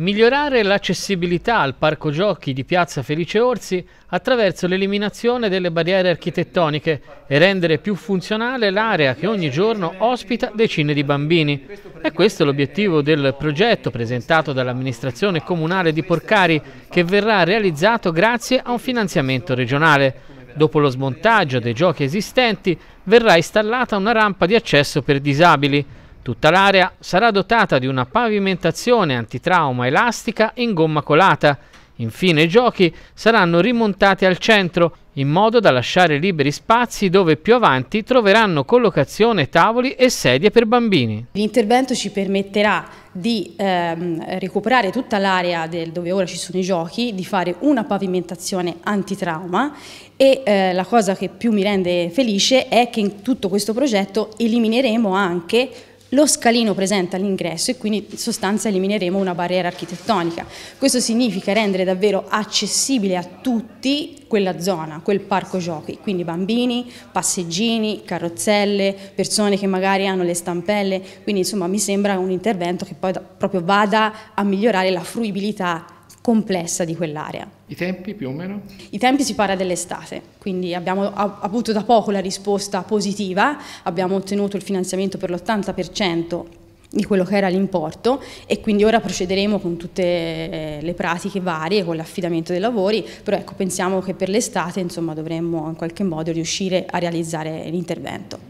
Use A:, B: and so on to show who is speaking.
A: migliorare l'accessibilità al parco giochi di Piazza Felice Orsi attraverso l'eliminazione delle barriere architettoniche e rendere più funzionale l'area che ogni giorno ospita decine di bambini. E questo è l'obiettivo del progetto presentato dall'amministrazione comunale di Porcari che verrà realizzato grazie a un finanziamento regionale. Dopo lo smontaggio dei giochi esistenti verrà installata una rampa di accesso per disabili. Tutta l'area sarà dotata di una pavimentazione antitrauma elastica in gomma colata. Infine i giochi saranno rimontati al centro, in modo da lasciare liberi spazi dove più avanti troveranno collocazione tavoli e sedie per bambini.
B: L'intervento ci permetterà di ehm, recuperare tutta l'area dove ora ci sono i giochi, di fare una pavimentazione antitrauma e eh, la cosa che più mi rende felice è che in tutto questo progetto elimineremo anche lo scalino presente all'ingresso e quindi in sostanza elimineremo una barriera architettonica. Questo significa rendere davvero accessibile a tutti quella zona, quel parco giochi, quindi bambini, passeggini, carrozzelle, persone che magari hanno le stampelle, quindi insomma mi sembra un intervento che poi proprio vada a migliorare la fruibilità complessa di quell'area. I tempi più o meno? I tempi si parla dell'estate, quindi abbiamo avuto da poco la risposta positiva, abbiamo ottenuto il finanziamento per l'80% di quello che era l'importo e quindi ora procederemo con tutte eh, le pratiche varie, con l'affidamento dei lavori, però ecco, pensiamo che per l'estate dovremmo in qualche modo riuscire a realizzare l'intervento.